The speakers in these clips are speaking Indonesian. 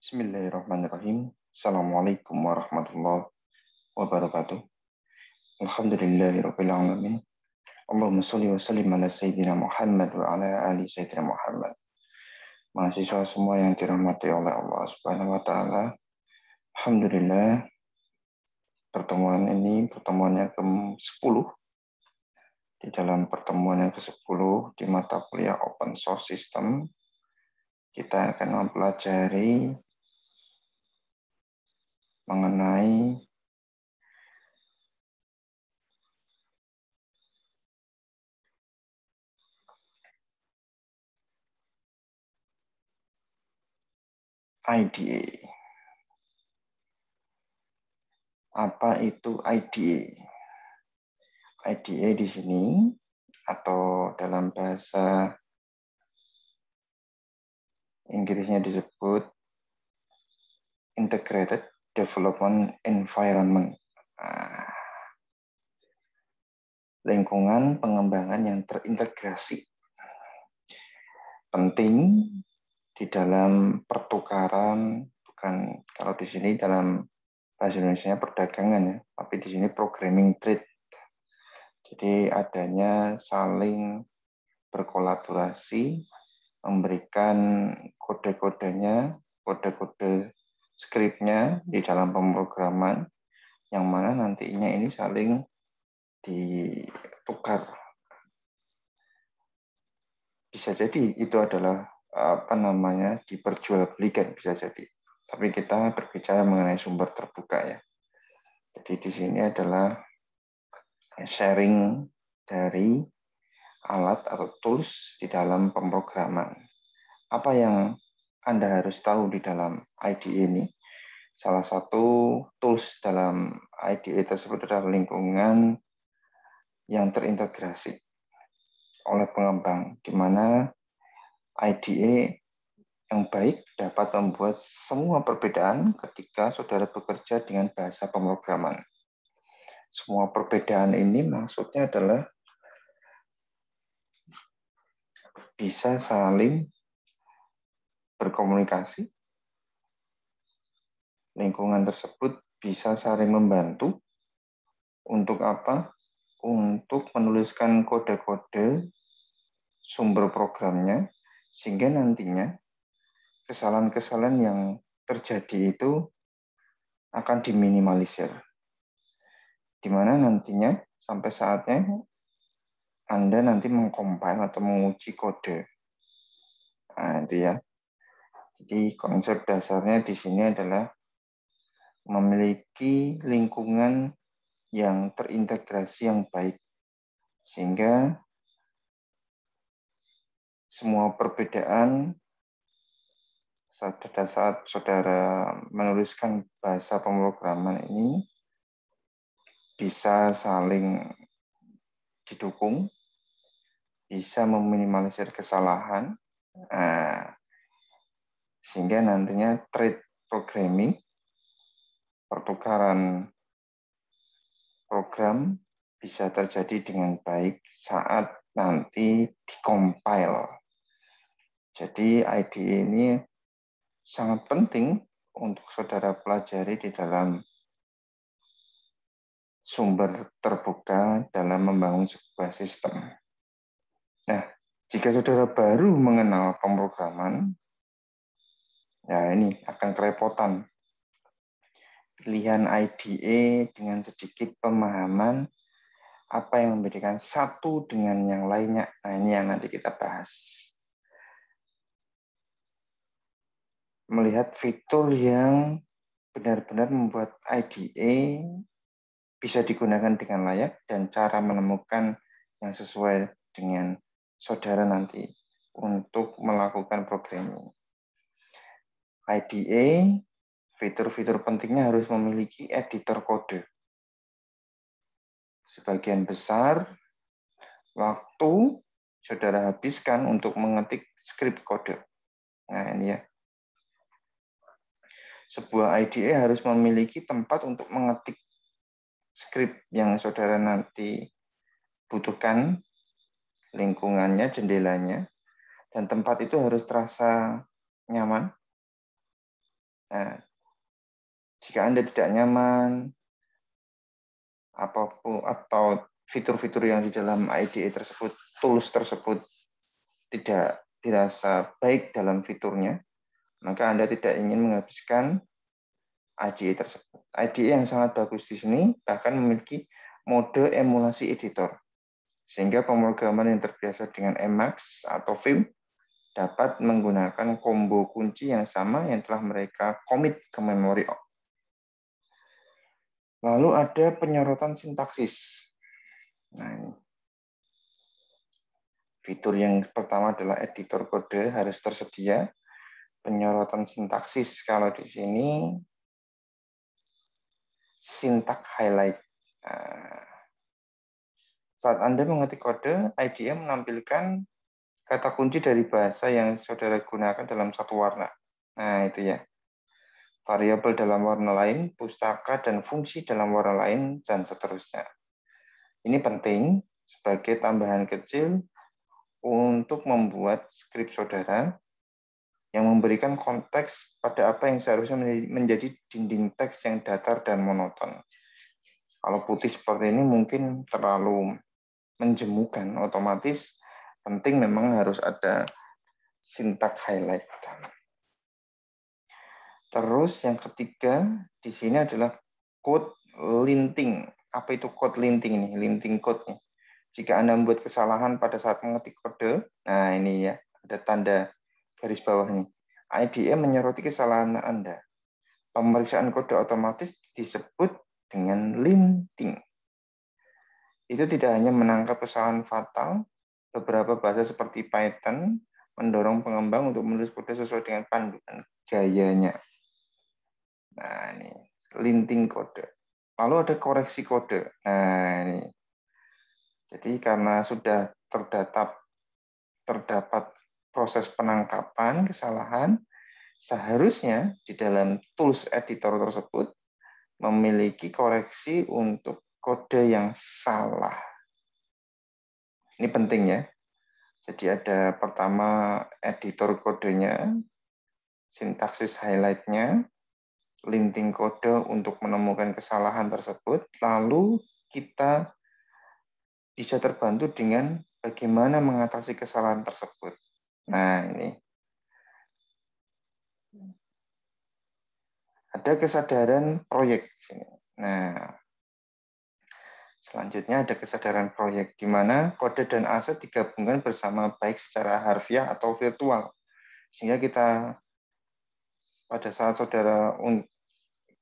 Bismillahirrahmanirrahim. Assalamualaikum warahmatullahi wabarakatuh. Alhamdulillahirrahmanirrahim. Allahumma salli wa sallim ala sayyidina Muhammad wa ala ali sayyidina Muhammad. Mahasiswa semua yang dirahmati oleh Allah Subhanahu wa taala. Alhamdulillah pertemuan ini pertemuan yang ke-10 di dalam pertemuan yang ke-10 di mata kuliah Open Source System, kita akan mempelajari mengenai IDA. Apa itu IDA? IDA di sini atau dalam bahasa Inggrisnya disebut integrated development environment. Nah, lingkungan pengembangan yang terintegrasi penting di dalam pertukaran bukan kalau di sini dalam bahasa Indonesia perdagangan ya, tapi di sini programming trade. Jadi adanya saling berkolaborasi, memberikan kode-kodenya, kode-kode skripnya di dalam pemrograman yang mana nantinya ini saling ditukar. Bisa jadi itu adalah apa namanya diperjualbelikan bisa jadi. Tapi kita berbicara mengenai sumber terbuka ya. Jadi di sini adalah sharing dari alat atau tools di dalam pemrograman. Apa yang anda harus tahu di dalam IDE ini. Salah satu tools dalam IDE tersebut adalah lingkungan yang terintegrasi oleh pengembang, di mana IDE yang baik dapat membuat semua perbedaan ketika saudara bekerja dengan bahasa pemrograman. Semua perbedaan ini maksudnya adalah bisa saling berkomunikasi, lingkungan tersebut bisa saling membantu. Untuk apa? Untuk menuliskan kode-kode sumber programnya, sehingga nantinya kesalahan-kesalahan yang terjadi itu akan diminimalisir. dimana nantinya sampai saatnya Anda nanti mengcompile atau menguji kode. Nah, itu ya. Jadi konsep dasarnya di sini adalah memiliki lingkungan yang terintegrasi yang baik sehingga semua perbedaan pada saat saudara menuliskan bahasa pemrograman ini bisa saling didukung, bisa meminimalisir kesalahan. Nah, sehingga nantinya trade programming pertukaran program bisa terjadi dengan baik saat nanti dikompile. Jadi IDE ini sangat penting untuk saudara pelajari di dalam sumber terbuka dalam membangun sebuah sistem. Nah, jika saudara baru mengenal pemrograman, Ya ini akan kerepotan. Pilihan IDE dengan sedikit pemahaman apa yang membedakan satu dengan yang lainnya. Nah, ini yang nanti kita bahas. Melihat fitur yang benar-benar membuat IDE bisa digunakan dengan layak dan cara menemukan yang sesuai dengan saudara nanti untuk melakukan programming. IDE fitur-fitur pentingnya harus memiliki editor kode. Sebagian besar waktu saudara habiskan untuk mengetik script kode. Nah, ini ya. Sebuah IDE harus memiliki tempat untuk mengetik script yang saudara nanti butuhkan, lingkungannya, jendelanya, dan tempat itu harus terasa nyaman. Nah, jika Anda tidak nyaman, apapun atau fitur-fitur yang di dalam IDE tersebut, tools tersebut tidak dirasa baik dalam fiturnya, maka Anda tidak ingin menghabiskan IDE tersebut. IDE yang sangat bagus di sini bahkan memiliki mode emulasi editor. Sehingga pemrograman yang terbiasa dengan Emacs atau Vim dapat menggunakan combo kunci yang sama yang telah mereka commit ke memori. Lalu ada penyorotan sintaksis. Nah, ini. Fitur yang pertama adalah editor kode harus tersedia. Penyorotan sintaksis kalau di sini sintak highlight. Nah, saat Anda mengetik kode, IDM menampilkan kata kunci dari bahasa yang saudara gunakan dalam satu warna. Nah, itu ya. Variabel dalam warna lain, pustaka dan fungsi dalam warna lain, dan seterusnya. Ini penting sebagai tambahan kecil untuk membuat skrip saudara yang memberikan konteks pada apa yang seharusnya menjadi dinding teks yang datar dan monoton. Kalau putih seperti ini mungkin terlalu menjemukan, otomatis penting memang harus ada sintak highlight. Terus yang ketiga di sini adalah code linting. Apa itu code linting ini? Linting code -nya. Jika Anda membuat kesalahan pada saat mengetik kode, nah ini ya, ada tanda garis bawah nih. IDE menyoroti kesalahan Anda. Pemeriksaan kode otomatis disebut dengan linting. Itu tidak hanya menangkap kesalahan fatal, beberapa bahasa seperti Python mendorong pengembang untuk menulis kode sesuai dengan panduan gayanya. Nah, ini linting kode. Lalu ada koreksi kode. Nah, ini. Jadi karena sudah terdapat terdapat proses penangkapan kesalahan, seharusnya di dalam tools editor tersebut memiliki koreksi untuk kode yang salah. Ini penting ya. Jadi ada pertama editor kodenya, sintaksis highlightnya, linting kode untuk menemukan kesalahan tersebut, lalu kita bisa terbantu dengan bagaimana mengatasi kesalahan tersebut. Nah, ini. Ada kesadaran proyek. Nah, Selanjutnya ada kesadaran proyek, di mana kode dan aset digabungkan bersama baik secara harfiah atau virtual. Sehingga kita pada saat saudara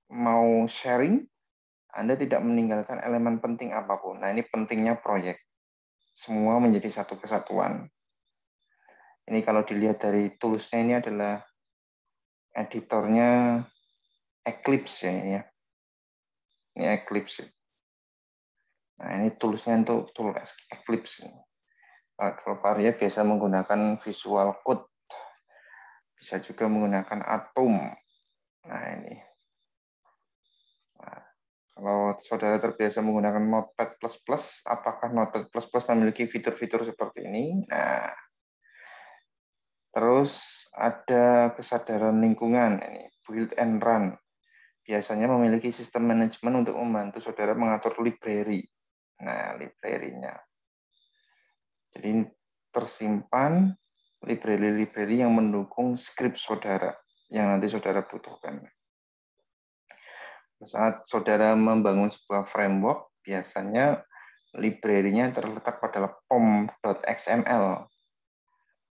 mau sharing, Anda tidak meninggalkan elemen penting apapun. Nah ini pentingnya proyek. Semua menjadi satu kesatuan. Ini kalau dilihat dari toolsnya ini adalah editornya Eclipse ya ini ya. Ini Eclipse. Nah, ini toolsnya itu tool Eclipse. Kalau Varia ya biasa menggunakan Visual Code. Bisa juga menggunakan Atom. Nah, ini. Nah, kalau saudara terbiasa menggunakan Notepad++, apakah Notepad++ memiliki fitur-fitur seperti ini? Nah, terus ada kesadaran lingkungan, ini build and run. Biasanya memiliki sistem manajemen untuk membantu saudara mengatur library Nah, library-nya. Jadi tersimpan library-library yang mendukung script saudara yang nanti saudara butuhkan. Saat saudara membangun sebuah framework, biasanya library-nya terletak pada pom.xml.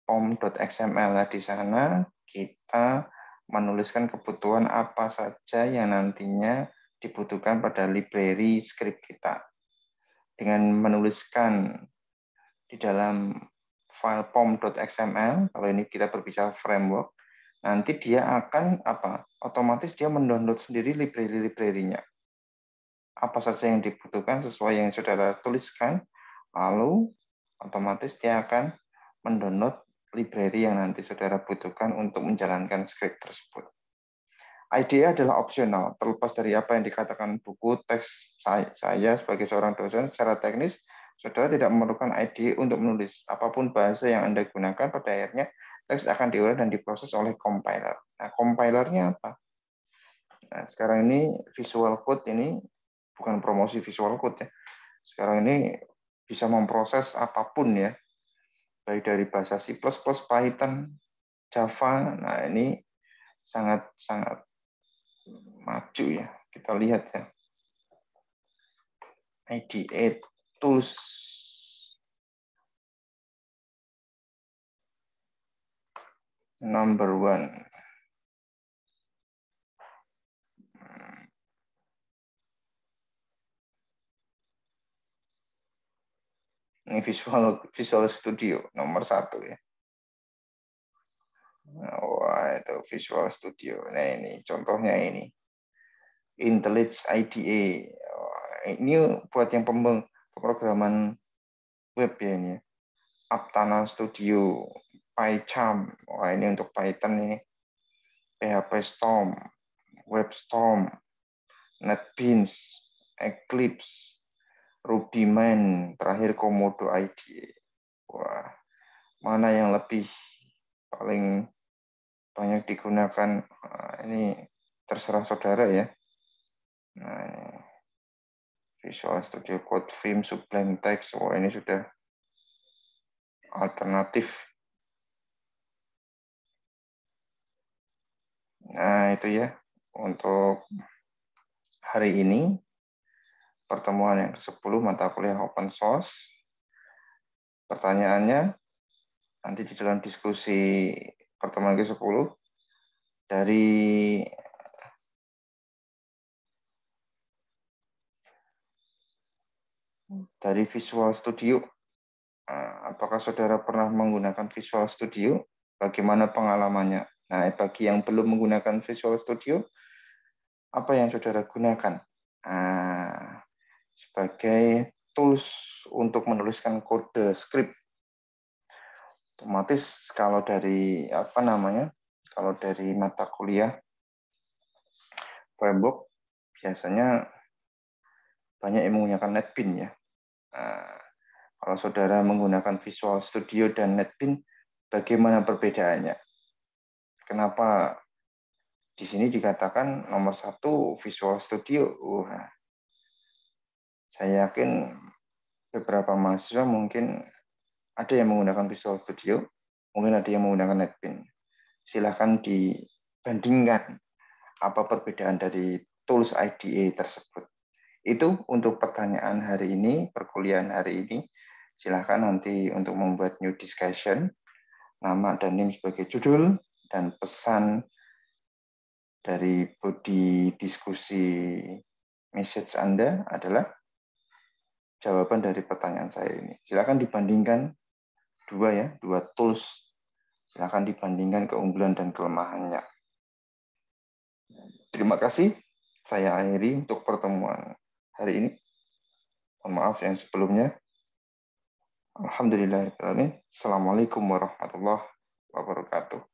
Pom.xml nah, di sana kita menuliskan kebutuhan apa saja yang nantinya dibutuhkan pada library script kita dengan menuliskan di dalam file pom.xml, kalau ini kita berbicara framework, nanti dia akan apa? Otomatis dia mendownload sendiri library-library-nya. Apa saja yang dibutuhkan sesuai yang saudara tuliskan, lalu otomatis dia akan mendownload library yang nanti saudara butuhkan untuk menjalankan script tersebut. Idea adalah opsional, terlepas dari apa yang dikatakan buku, teks saya, sebagai seorang dosen secara teknis, saudara tidak memerlukan ide untuk menulis. Apapun bahasa yang Anda gunakan, pada akhirnya teks akan diolah dan diproses oleh compiler. Nah, compilernya apa? Nah, sekarang ini visual code ini bukan promosi visual code ya. Sekarang ini bisa memproses apapun ya, baik dari bahasa C++, Python, Java. Nah, ini sangat sangat maju ya. Kita lihat ya. ID ID8 tools. Number one. Ini visual Visual Studio nomor satu ya. Nah, wah itu Visual Studio. Nah ini contohnya ini. IntelliJ IDA. Oh, ini buat yang pembang pemrograman web ya ini. Aptana Studio, PyCharm. Wah, ini untuk Python ini. PHP Storm, WebStorm, NetBeans, Eclipse, Rubyman, terakhir Komodo IDE. Wah, mana yang lebih paling banyak digunakan? Ini terserah saudara ya. Nah, Visual Studio Code, Film, Sublime Text. Oh, ini sudah alternatif. Nah, itu ya untuk hari ini pertemuan yang ke-10 mata kuliah open source. Pertanyaannya nanti di dalam diskusi pertemuan ke-10 dari dari Visual Studio. Eh, apakah saudara pernah menggunakan Visual Studio? Bagaimana pengalamannya? Nah, eh, bagi yang belum menggunakan Visual Studio, apa yang saudara gunakan? Eh, sebagai tools untuk menuliskan kode script. Otomatis kalau dari apa namanya? Kalau dari mata kuliah framework biasanya banyak yang menggunakan NetBeans ya. Nah, kalau saudara menggunakan Visual Studio dan NetBeans, bagaimana perbedaannya? Kenapa di sini dikatakan nomor satu Visual Studio? Uh, saya yakin beberapa mahasiswa mungkin ada yang menggunakan Visual Studio, mungkin ada yang menggunakan NetBeans. Silahkan dibandingkan apa perbedaan dari tools IDE tersebut. Itu untuk pertanyaan hari ini, perkuliahan hari ini. Silahkan nanti untuk membuat new discussion, nama dan name sebagai judul, dan pesan dari body diskusi message Anda adalah jawaban dari pertanyaan saya ini. Silakan dibandingkan dua ya, dua tools. Silakan dibandingkan keunggulan dan kelemahannya. Terima kasih. Saya akhiri untuk pertemuan hari ini. Mohon maaf yang sebelumnya. Alhamdulillahirrahmanirrahim. Assalamualaikum warahmatullahi wabarakatuh.